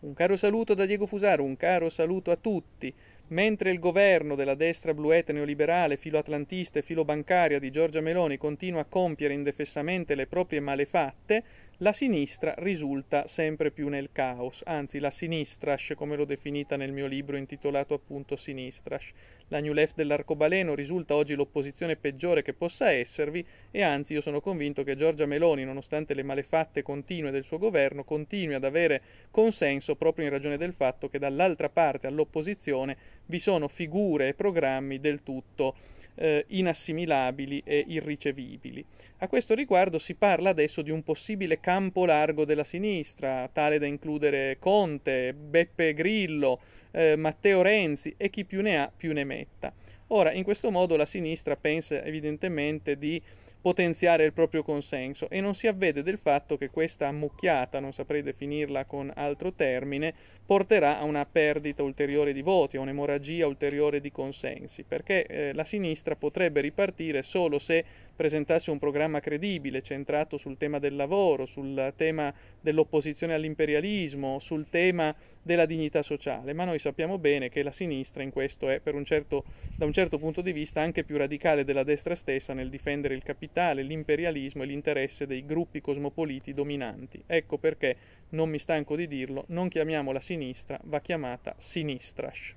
Un caro saluto da Diego Fusaro, un caro saluto a tutti. Mentre il governo della destra blueta neoliberale, filoatlantista e filobancaria di Giorgia Meloni continua a compiere indefessamente le proprie malefatte, la sinistra risulta sempre più nel caos, anzi la sinistrash, come l'ho definita nel mio libro intitolato appunto Sinistrash. La New Left dell'arcobaleno risulta oggi l'opposizione peggiore che possa esservi e anzi io sono convinto che Giorgia Meloni, nonostante le malefatte continue del suo governo, continui ad avere consenso proprio in ragione del fatto che dall'altra parte all'opposizione vi sono figure e programmi del tutto eh, inassimilabili e irricevibili. A questo riguardo si parla adesso di un possibile campo largo della sinistra, tale da includere Conte, Beppe Grillo, eh, Matteo Renzi e chi più ne ha più ne metta. Ora, in questo modo la sinistra pensa evidentemente di potenziare il proprio consenso e non si avvede del fatto che questa ammucchiata, non saprei definirla con altro termine, porterà a una perdita ulteriore di voti, a un'emorragia ulteriore di consensi, perché eh, la sinistra potrebbe ripartire solo se presentasse un programma credibile, centrato sul tema del lavoro, sul tema dell'opposizione all'imperialismo, sul tema della dignità sociale, ma noi sappiamo bene che la sinistra in questo è, un certo, da un certo punto di vista, anche più radicale della destra stessa nel difendere il capitale capitale l'imperialismo e l'interesse dei gruppi cosmopoliti dominanti. Ecco perché, non mi stanco di dirlo, non chiamiamola sinistra, va chiamata sinistrash.